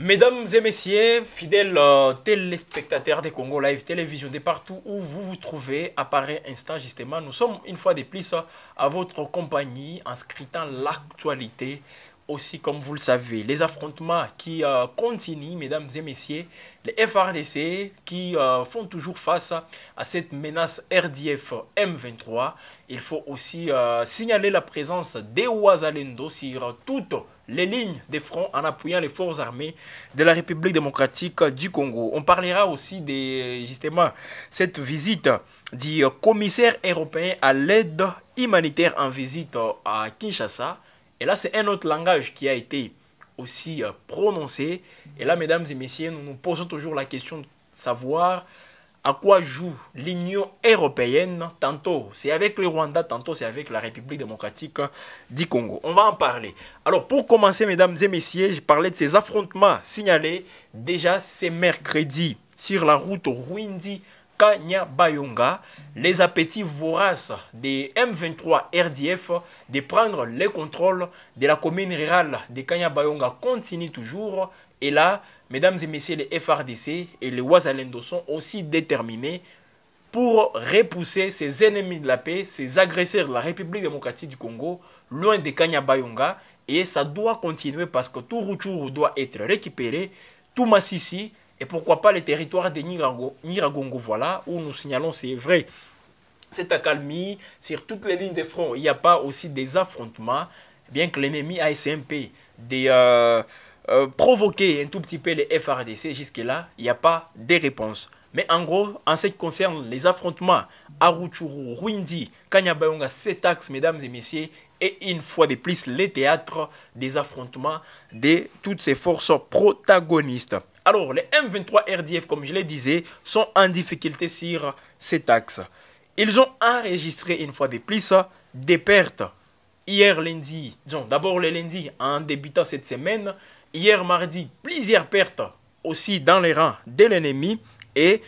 Mesdames et messieurs, fidèles euh, téléspectateurs des Congo Live Télévision, de partout où vous vous trouvez, apparaît instant justement, nous sommes une fois de plus à votre compagnie en scrutant l'actualité. Aussi, comme vous le savez, les affrontements qui euh, continuent, mesdames et messieurs, les FRDC qui euh, font toujours face à cette menace RDF M23. Il faut aussi signaler la présence des Ouazalendo sur tout les lignes des fronts en appuyant les forces armées de la République démocratique du Congo. On parlera aussi de justement cette visite du commissaire européen à l'aide humanitaire en visite à Kinshasa. Et là, c'est un autre langage qui a été aussi prononcé. Et là, mesdames et messieurs, nous nous posons toujours la question de savoir à quoi joue l'Union européenne tantôt C'est avec le Rwanda, tantôt c'est avec la République démocratique du Congo. On va en parler. Alors pour commencer, mesdames et messieurs, je parlais de ces affrontements signalés déjà ce mercredi sur la route Rwindi. Kanyabayonga, les appétits voraces des M23 RDF de prendre le contrôle de la commune rurale de Kanyabayonga continuent toujours et là, mesdames et messieurs, les FRDC et les Ouazalendo sont aussi déterminés pour repousser ces ennemis de la paix, ces agresseurs de la République démocratique du Congo, loin de Kanyabayonga. Et ça doit continuer parce que tout Ruchuru doit être récupéré, tout Massissi, et pourquoi pas les territoires de Niragongo, Niragongo voilà, où nous signalons, c'est vrai, cette accalmie sur toutes les lignes de front. Il n'y a pas aussi des affrontements, bien que l'ennemi ASMP, des... Euh, euh, provoquer un tout petit peu les FRDC. Jusque-là, il n'y a pas de réponse. Mais en gros, en ce qui concerne les affrontements, à Ruturu Ruindi, Kanyabayonga, cet axe, mesdames et messieurs, et une fois de plus, les théâtres des affrontements de toutes ces forces protagonistes. Alors, les M23 RDF, comme je le disais, sont en difficulté sur cet axe. Ils ont enregistré une fois de plus des pertes hier lundi, d'abord le lundi, en débutant cette semaine, hier mardi plusieurs pertes aussi dans les rangs de l'ennemi et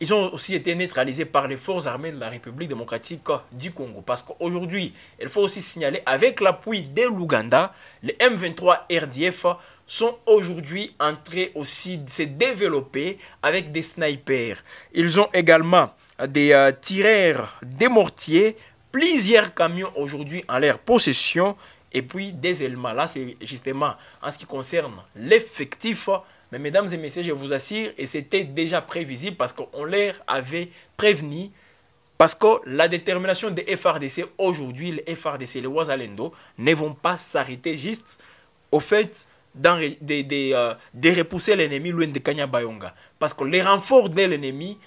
ils ont aussi été neutralisés par les forces armées de la République démocratique du Congo. Parce qu'aujourd'hui, il faut aussi signaler, avec l'appui de l'Ouganda, les M23 RDF sont aujourd'hui entrés aussi se développer avec des snipers. Ils ont également des euh, tireurs, des mortiers, plusieurs camions aujourd'hui en leur possession et puis des là c'est justement en ce qui concerne l'effectif, mais mesdames et messieurs, je vous assure, et c'était déjà prévisible parce qu'on leur avait prévenu, parce que la détermination des FRDC aujourd'hui, les FRDC, les Wazalendo, ne vont pas s'arrêter juste au fait euh, de, repousser l'ennemi loin de Kanyabayonga. Parce que les renforts de l'ennemi,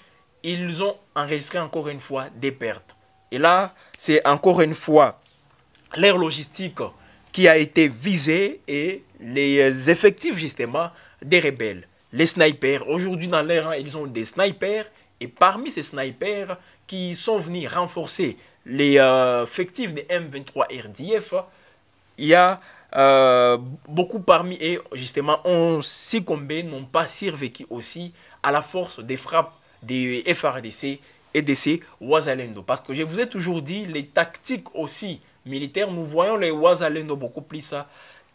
ils ont enregistré encore une fois des pertes. Et là, c'est encore une fois l'air logistique qui a été visé et les euh, effectifs justement des rebelles. Les snipers, aujourd'hui dans l'air, ils ont des snipers et parmi ces snipers qui sont venus renforcer les euh, effectifs des M23 RDF, il y a euh, beaucoup parmi eux justement ont succombé, n'ont pas survécu aussi à la force des frappes des FRDC et des Wazalendo. Parce que je vous ai toujours dit, les tactiques aussi militaire, nous voyons les Wazalendo beaucoup plus hein,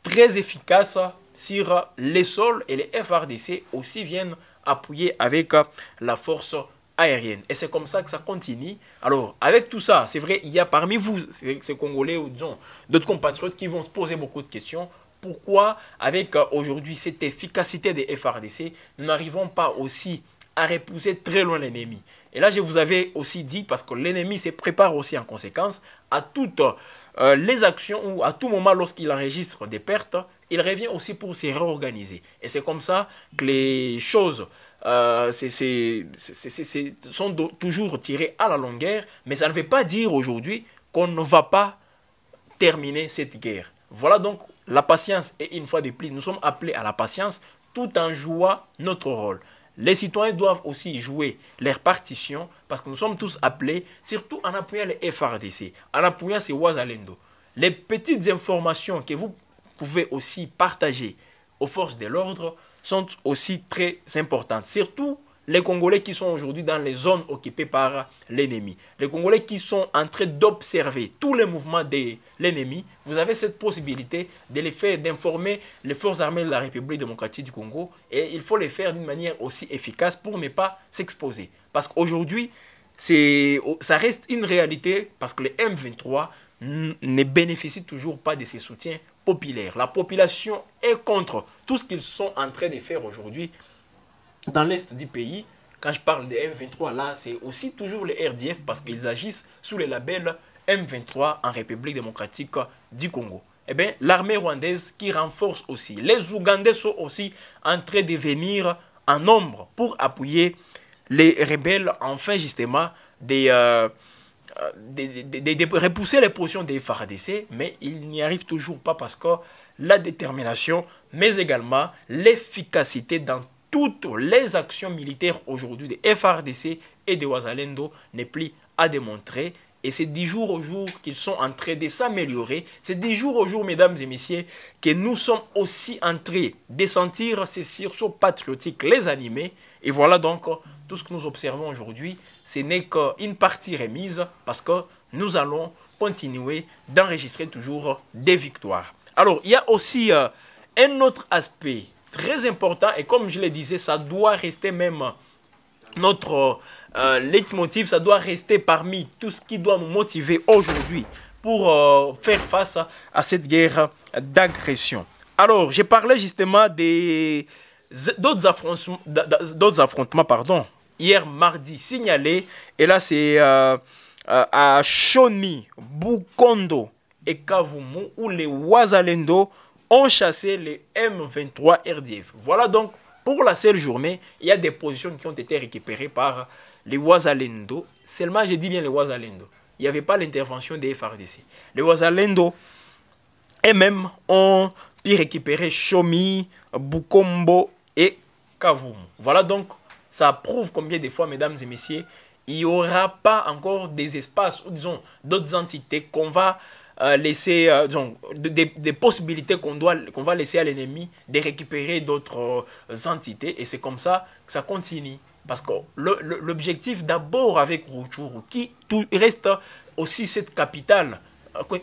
très efficaces hein, sur les sols et les FRDC aussi viennent appuyer avec hein, la force aérienne. Et c'est comme ça que ça continue. Alors, avec tout ça, c'est vrai, il y a parmi vous, ces Congolais ou d'autres compatriotes qui vont se poser beaucoup de questions. Pourquoi, avec euh, aujourd'hui cette efficacité des FRDC, nous n'arrivons pas aussi à repousser très loin l'ennemi et là, je vous avais aussi dit, parce que l'ennemi se prépare aussi en conséquence à toutes euh, les actions ou à tout moment lorsqu'il enregistre des pertes, il revient aussi pour se réorganiser. Et c'est comme ça que les choses euh, sont toujours tirées à la longueur, mais ça ne veut pas dire aujourd'hui qu'on ne va pas terminer cette guerre. Voilà donc la patience et une fois de plus, nous sommes appelés à la patience tout en jouant notre rôle. Les citoyens doivent aussi jouer leur partition parce que nous sommes tous appelés, surtout en appuyant les FRDC, en appuyant ces Wazalendo. Les petites informations que vous pouvez aussi partager aux forces de l'ordre sont aussi très importantes, surtout les Congolais qui sont aujourd'hui dans les zones occupées par l'ennemi, les Congolais qui sont en train d'observer tous les mouvements de l'ennemi, vous avez cette possibilité de les faire, d'informer les forces armées de la République démocratique du Congo et il faut les faire d'une manière aussi efficace pour ne pas s'exposer. Parce qu'aujourd'hui, ça reste une réalité parce que les M23 ne bénéficient toujours pas de ces soutiens populaires. La population est contre tout ce qu'ils sont en train de faire aujourd'hui dans l'est du pays, quand je parle des M23, là, c'est aussi toujours les RDF parce qu'ils agissent sous le label M23 en République démocratique du Congo. Eh bien, l'armée rwandaise qui renforce aussi. Les Ougandais sont aussi en train de venir en nombre pour appuyer les rebelles, enfin justement, des, euh, euh, repousser les positions des FARDC, mais ils n'y arrivent toujours pas parce que la détermination, mais également l'efficacité dans toutes les actions militaires aujourd'hui de FRDC et de Wazalendo n'est plus à démontrer. Et c'est du jour au jour qu'ils sont en train de s'améliorer. C'est du jour au jour, mesdames et messieurs, que nous sommes aussi en train de sentir ces sursauts patriotiques, les animer. Et voilà donc tout ce que nous observons aujourd'hui. Ce n'est qu'une partie remise parce que nous allons continuer d'enregistrer toujours des victoires. Alors, il y a aussi euh, un autre aspect très important et comme je le disais, ça doit rester même euh, notre euh, euh, leitmotiv, ça doit rester parmi tout ce qui doit nous motiver aujourd'hui pour faire face à cette guerre d'agression. Alors, j'ai parlé justement des d'autres affrontements, affrontements pardon, hier mardi signalé et là c'est à Shoni, Bukondo et Kavumu où les Wazalendo ont chassé les M23 RDF. Voilà donc pour la seule journée, il y a des positions qui ont été récupérées par les Wazalendo. Seulement, je dis bien les Wazalendo. Il n'y avait pas l'intervention des FRDC. Les Wazalendo et même ont pu récupérer Shomi, Bukombo et Kavum. Voilà donc, ça prouve combien des fois, mesdames et messieurs, il n'y aura pas encore des espaces, ou disons, d'autres entités qu'on va euh, laisser, euh, donc, des, des possibilités qu'on qu'on va laisser à l'ennemi de récupérer d'autres euh, entités. Et c'est comme ça que ça continue. Parce que l'objectif d'abord avec Rutshuru, qui tout, reste aussi cette capitale,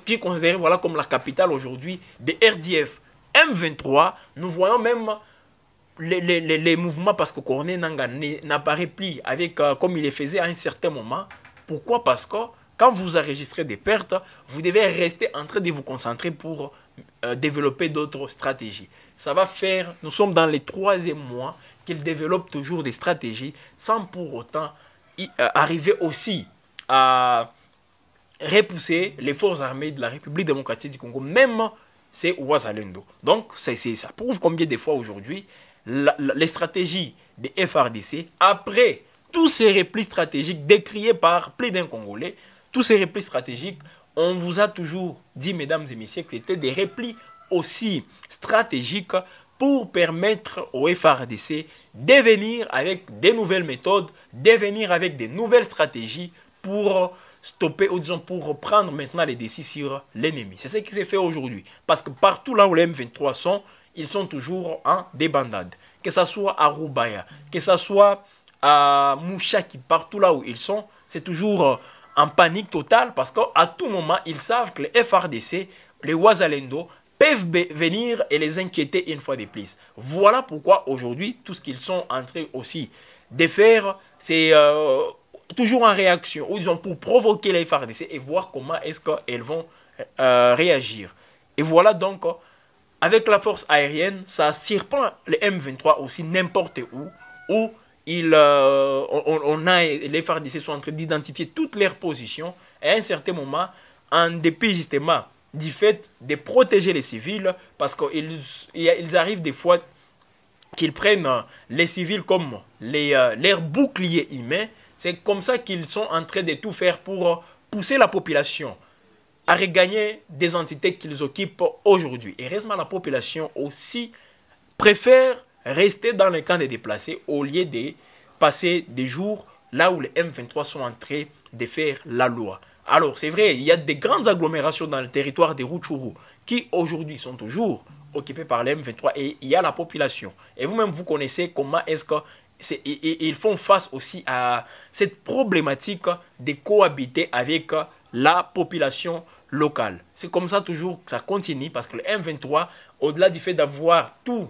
qui est considérée voilà, comme la capitale aujourd'hui des RDF M23, nous voyons même les, les, les, mouvements parce que Corneille Nanga n'apparaît plus avec, comme il le faisait à un certain moment. Pourquoi Parce que quand vous enregistrez des pertes, vous devez rester en train de vous concentrer pour euh, développer d'autres stratégies. Ça va faire, nous sommes dans les troisième mois qu'il développe toujours des stratégies sans pour autant euh, arriver aussi à repousser les forces armées de la République démocratique du Congo, même c'est Ouazalendo. Donc, c'est ça prouve combien de fois aujourd'hui, les stratégies des FRDC, après tous ces replis stratégiques décriés par plus d'un Congolais, tous ces replis stratégiques, on vous a toujours dit, mesdames et messieurs, que c'était des replis aussi stratégiques pour permettre au FRDC de venir avec des nouvelles méthodes, de venir avec des nouvelles stratégies pour stopper ou disons pour reprendre maintenant les décisions sur l'ennemi. C'est ce qui s'est fait aujourd'hui. Parce que partout là où les M23 sont, ils sont toujours en débandade. Que ce soit à Roubaïa, que ce soit à Mouchaki, partout là où ils sont, c'est toujours euh, en panique totale parce qu'à tout moment, ils savent que les FRDC, les Wazalendo, peuvent venir et les inquiéter une fois de plus. Voilà pourquoi aujourd'hui, tout ce qu'ils sont entrés aussi de faire, c'est euh, toujours en réaction, ou disons pour provoquer les FRDC et voir comment est-ce qu'elles vont euh, réagir. Et voilà donc, avec la force aérienne, ça surprend les M23 aussi n'importe où, où euh, on, a, les FARDC sont en train d'identifier toutes leurs positions à un certain moment, en dépit justement du fait de protéger les civils, parce qu'ils ils arrivent des fois qu'ils prennent euh, les civils comme les, euh, leurs boucliers humains, c'est comme ça qu'ils sont en train de tout faire pour pousser la population à regagner des entités qu'ils occupent aujourd'hui. Et heureusement, la population aussi préfère rester dans les camps des déplacés au lieu de passer des jours là où les M23 sont en train de faire la loi. Alors c'est vrai, il y a des grandes agglomérations dans le territoire des Rutshuru qui aujourd'hui sont toujours occupées par les M23 et il y a la population. Et vous-même, vous connaissez comment est-ce que ils font face aussi à cette problématique de cohabiter avec la population locale. C'est comme ça toujours que ça continue parce que le M23, au-delà du fait d'avoir tout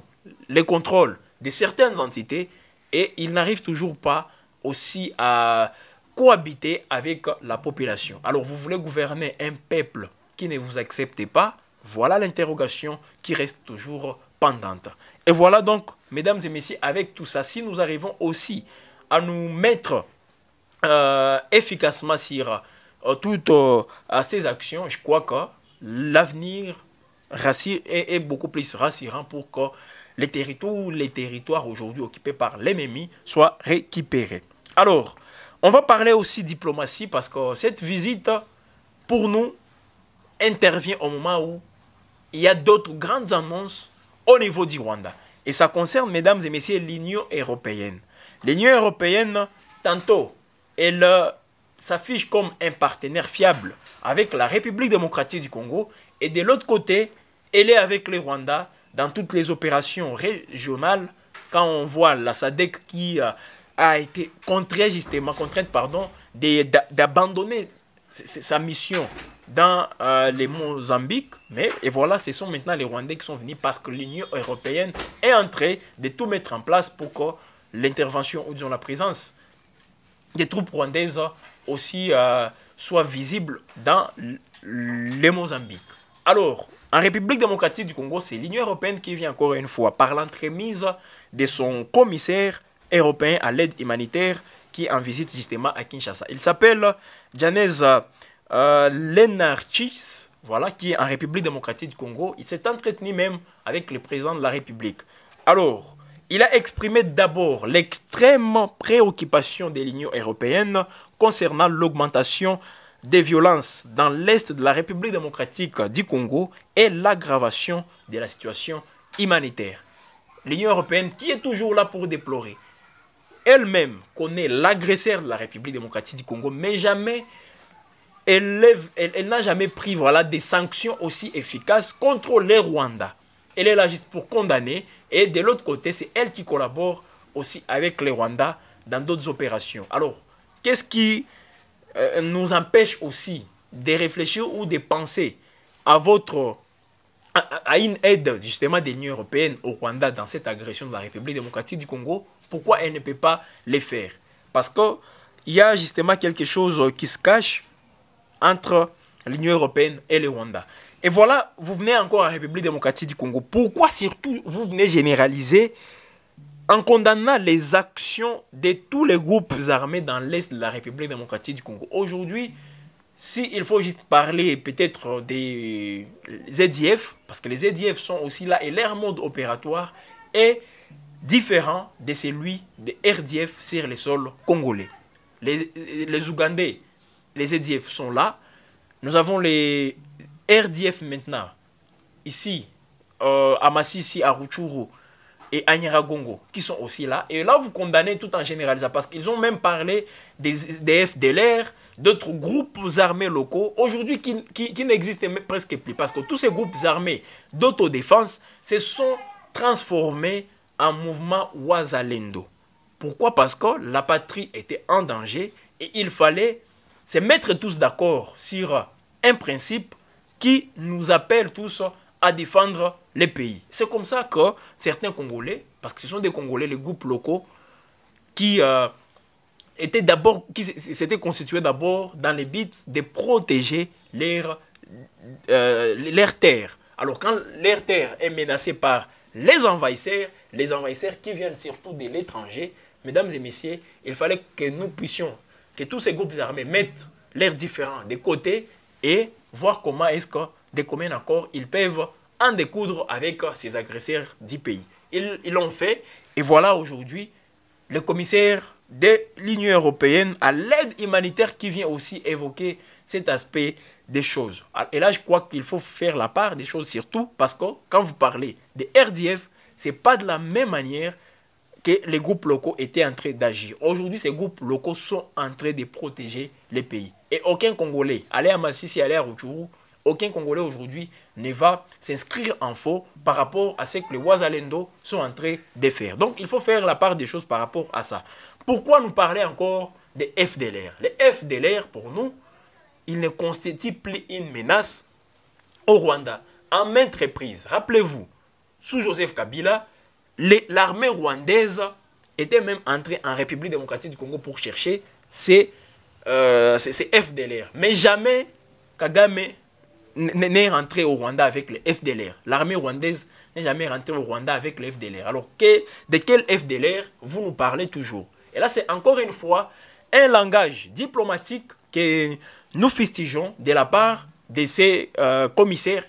les contrôles de certaines entités et ils n'arrivent toujours pas aussi à cohabiter avec la population. Alors vous voulez gouverner un peuple qui ne vous accepte pas Voilà l'interrogation qui reste toujours pendante. Et voilà donc, mesdames et messieurs, avec tout ça, si nous arrivons aussi à nous mettre euh, efficacement sur euh, toutes euh, ces actions, je crois que l'avenir est, beaucoup plus rassurant pour que les territoires, aujourd'hui occupés par l'ennemi soient récupérés. Alors, on va parler aussi diplomatie parce que cette visite, pour nous, intervient au moment où il y a d'autres grandes annonces au niveau du Rwanda. Et ça concerne, mesdames et messieurs, l'Union européenne. L'Union européenne, tantôt, elle euh, s'affiche comme un partenaire fiable avec la République démocratique du Congo. Et de l'autre côté, elle est avec le Rwanda dans toutes les opérations régionales, quand on voit la SADEC qui euh, a été contrainte, justement, contrainte, pardon, d'abandonner sa mission dans euh, les Mozambiques, Mais et voilà, ce sont maintenant les Rwandais qui sont venus parce que l'Union européenne est entrée de tout mettre en place pour que l'intervention ou disons la présence des troupes rwandaises aussi euh, soit visible dans les Mozambiques. Alors, en République démocratique du Congo, c'est l'Union européenne qui vient encore une fois par l'entremise de son commissaire européen à l'aide humanitaire qui en visite justement à Kinshasa. Il s'appelle Janes euh, Lenarchis, voilà, qui est en République démocratique du Congo. Il s'est entretenu même avec le président de la République. Alors, il a exprimé d'abord l'extrême préoccupation de l'Union européenne concernant l'augmentation des violences dans l'est de la République démocratique du Congo et l'aggravation de la situation humanitaire. L'Union européenne, qui est toujours là pour déplorer, elle-même connaît l'agresseur de la République démocratique du Congo, mais jamais elle, elle n'a jamais pris voilà, des sanctions aussi efficaces contre les Rwandais. Elle est là juste pour condamner, et de l'autre côté, c'est elle qui collabore aussi avec les Rwandais dans d'autres opérations. Alors, qu'est-ce qui euh, nous empêche aussi de réfléchir ou de penser à votre à, une aide justement de l'Union européenne au Rwanda dans cette agression de la République démocratique du Congo, pourquoi elle ne peut pas les faire Parce qu'il y a justement quelque chose euh, qui se cache entre l'Union européenne et le Rwanda. Et voilà, vous venez encore à la République démocratique du Congo. Pourquoi surtout vous venez généraliser en condamnant les actions de tous les groupes armés dans l'Est de la République démocratique du Congo. Aujourd'hui, s'il faut juste parler peut-être des ZDF, e parce que les ZDF e sont aussi là et leur mode opératoire est différent de celui des RDF sur les sols congolais. Les, les Ougandais, les ZDF e sont là. Nous avons les RDF maintenant, ici, à euh, Massissi, à Ruchuru, et Anyera qui sont aussi là. Et là, vous condamnez tout en généralisant, parce qu'ils ont même parlé des, FDLR, d'autres groupes armés locaux, aujourd'hui qui, qui, n'existent presque plus, parce que tous ces groupes armés d'autodéfense se sont transformés en mouvement Ouazalendo. Pourquoi Parce que la patrie était en danger et il fallait se mettre tous d'accord sur un principe qui nous appelle tous à défendre les pays. C'est comme ça que certains Congolais, parce que ce sont des Congolais, les groupes locaux, qui euh, étaient d'abord, qui s'étaient constitués d'abord dans les but de protéger leur, euh, terre. Alors quand leur terre est menacée par les envahisseurs, les envahisseurs qui viennent surtout de l'étranger, mesdames et messieurs, il fallait que nous puissions, que tous ces groupes armés mettent leurs différents de côté et voir comment est-ce que de combien accord, ils peuvent en découdre avec ces agresseurs du pays. Ils l'ont fait et voilà aujourd'hui le commissaire de l'Union européenne à l'aide humanitaire qui vient aussi évoquer cet aspect des choses. Ah, et là, je crois qu'il faut faire la part des choses surtout parce que quand vous parlez des RDF, ce n'est pas de la même manière que les groupes locaux étaient en train d'agir. Aujourd'hui, ces groupes locaux sont en train de protéger les pays. Et aucun Congolais, aller à Massissi, aller à Rutshuru, aucun Congolais aujourd'hui ne va s'inscrire en faux par rapport à ce que les Ouazalendo sont en train de faire. Donc il faut faire la part des choses par rapport à ça. Pourquoi nous parler encore des FDLR Les FDLR, pour nous, ils ne constituent plus une menace au Rwanda. En maintes reprises, rappelez-vous, sous Joseph Kabila, l'armée rwandaise était même entrée en République démocratique du Congo pour chercher ces, euh, ces FDLR. Mais jamais Kagame n'est rentré au Rwanda avec le FDLR. L'armée rwandaise n'est jamais rentrée au Rwanda avec le FDLR. Alors, de quel FDLR vous nous parlez toujours Et là, c'est encore une fois un langage diplomatique que nous fustigeons de la part de ces euh, commissaires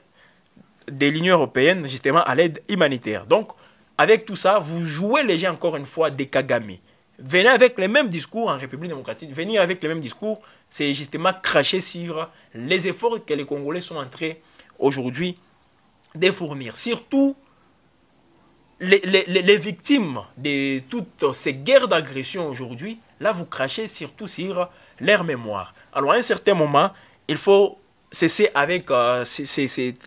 de l'Union européenne, justement, à l'aide humanitaire. Donc, avec tout ça, vous jouez les gens encore une fois des Kagame venir avec les mêmes discours en République démocratique, venir avec les mêmes discours, c'est justement cracher sur les efforts que les Congolais sont en train aujourd'hui de fournir. Surtout les, les, les, victimes de toutes ces guerres d'agression aujourd'hui, là vous crachez surtout sur leur mémoire. Alors à un certain moment, il faut cesser avec euh,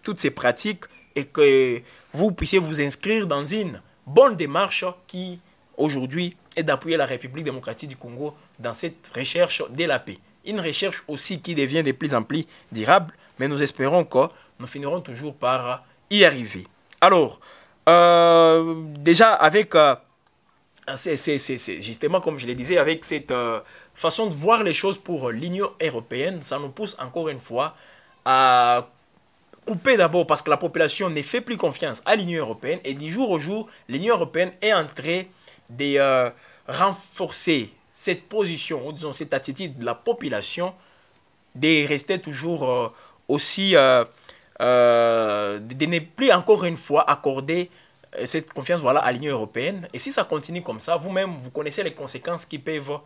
toutes ces pratiques et que vous puissiez vous inscrire dans une bonne démarche qui aujourd'hui et d'appuyer la République démocratique du Congo dans cette recherche de la paix. Une recherche aussi qui devient de plus en plus durable, mais nous espérons que nous finirons toujours par y arriver. Alors, euh, déjà avec, euh, c'est, justement comme je le disais, avec cette euh, façon de voir les choses pour l'Union européenne, ça nous pousse encore une fois à couper d'abord parce que la population ne fait plus confiance à l'Union européenne et du jour au jour, l'Union européenne est entrée de euh, renforcer cette position, ou disons cette attitude de la population, de rester toujours euh, aussi, euh, de ne plus encore une fois accorder cette confiance voilà, à l'Union européenne. Et si ça continue comme ça, vous-même, vous connaissez les conséquences qui peuvent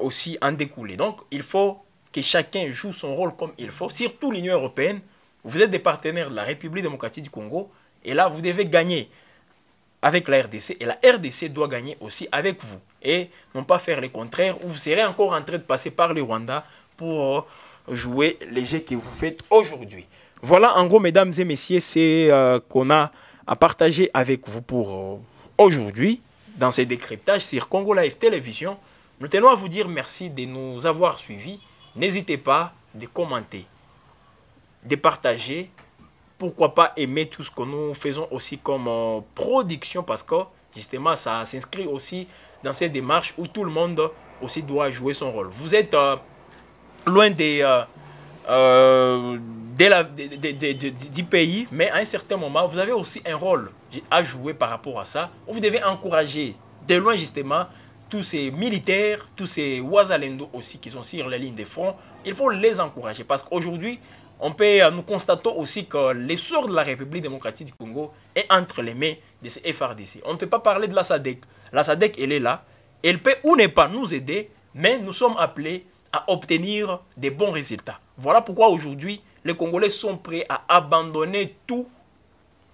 aussi en découler. Donc, il faut que chacun joue son rôle comme il faut, surtout l'Union européenne. Vous êtes des partenaires de la République démocratique du Congo, et là, vous devez gagner avec la RDC et la RDC doit gagner aussi avec vous et non pas faire le contraire où vous serez encore en train de passer par le Rwanda pour euh, jouer les jeux que vous faites aujourd'hui. Voilà en gros mesdames et messieurs c'est euh, qu'on a à partager avec vous pour euh, aujourd'hui dans ces décryptages sur Congo Live Télévision. Nous tenons à vous dire merci de nous avoir suivis. N'hésitez pas de commenter, de partager pourquoi pas aimer tout ce que nous faisons aussi comme euh, production parce que justement ça s'inscrit aussi dans cette démarche où tout le monde aussi doit jouer son rôle. Vous êtes euh, loin des, pays, mais à un certain moment, vous avez aussi un rôle à jouer par rapport à ça. vous devez encourager de loin justement tous ces militaires, tous ces Ouazalendo aussi qui sont sur la ligne des fronts. Il faut les encourager parce qu'aujourd'hui, on peut, euh, nous constatons aussi que l'essor de la République démocratique du Congo est entre les mains de ces FRDC. On ne peut pas parler de la SADEC. La SADEC, elle est là. Elle peut ou ne pas nous aider, mais nous sommes appelés à obtenir des bons résultats. Voilà pourquoi aujourd'hui, les Congolais sont prêts à abandonner tout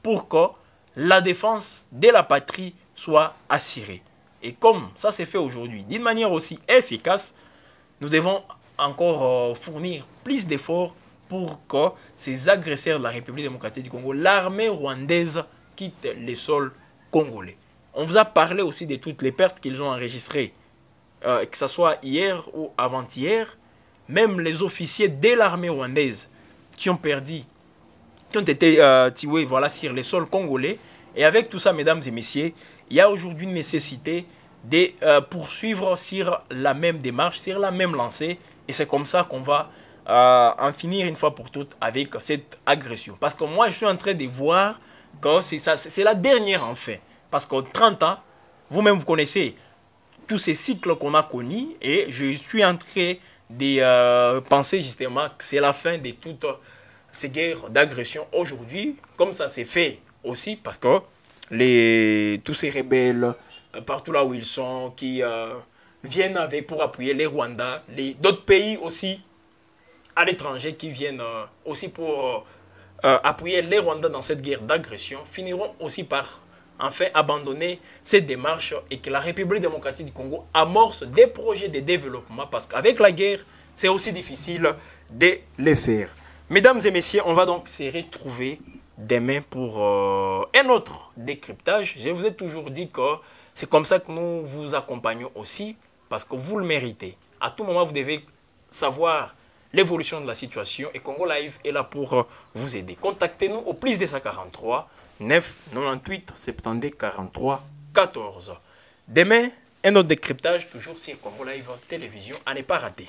pour que la défense de la patrie soit assurée. Et comme ça s'est fait aujourd'hui, d'une manière aussi efficace, nous devons encore euh, fournir plus d'efforts pourquoi ces agresseurs de la République démocratique du Congo, l'armée rwandaise, quittent les sols congolais. On vous a parlé aussi de toutes les pertes qu'ils ont enregistrées, euh, que ce soit hier ou avant-hier. Même les officiers de l'armée rwandaise qui ont perdu, qui ont été euh, tués voilà, sur les sols congolais. Et avec tout ça, mesdames et messieurs, il y a aujourd'hui une nécessité de euh, poursuivre sur la même démarche, sur la même lancée. Et c'est comme ça qu'on va euh, en finir une fois pour toutes avec cette agression. Parce que moi, je suis en train de voir que c'est la dernière en fait. Parce qu'en 30 ans, vous-même, vous connaissez tous ces cycles qu'on a connus et je suis en train de euh, penser justement que c'est la fin de toutes ces guerres d'agression aujourd'hui, comme ça s'est fait aussi parce que les, tous ces rebelles, euh, partout là où ils sont, qui viennent avec pour appuyer les Rwandais, les, d'autres pays aussi à l'étranger qui viennent euh, aussi pour euh, euh, appuyer les Rwandais dans cette guerre d'agression finiront aussi par enfin abandonner cette démarche et que la République démocratique du Congo amorce des projets de développement parce qu'avec la guerre, c'est aussi difficile de les faire. Mesdames et messieurs, on va donc se retrouver demain pour un autre décryptage. Je vous ai toujours dit que c'est comme ça que nous vous accompagnons aussi parce que vous le méritez. À tout moment, vous devez savoir l'évolution de la situation et Congo Live est là pour euh, vous aider. Contactez-nous au plus 243 9 98 72 43 14. Demain, un autre décryptage toujours sur Congo Live Télévision à ne pas rater.